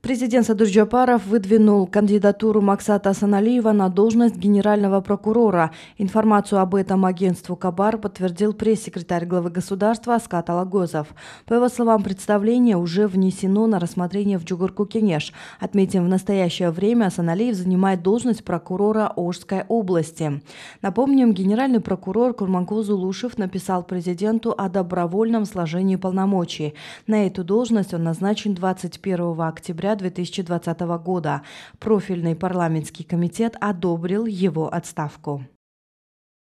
Президент Садыр Джапаров выдвинул кандидатуру Максата Асаналиева на должность генерального прокурора. Информацию об этом агентству Кабар подтвердил пресс-секретарь главы государства Аскат Алагозов. По его словам, представление уже внесено на рассмотрение в Джугурку Кенеш. Отметим, в настоящее время Асаналиев занимает должность прокурора Ожской области. Напомним, генеральный прокурор Курманко Зулушев написал президенту о добровольном сложении полномочий. На эту должность он назначен 21 октября января 2020 года. Профильный парламентский комитет одобрил его отставку.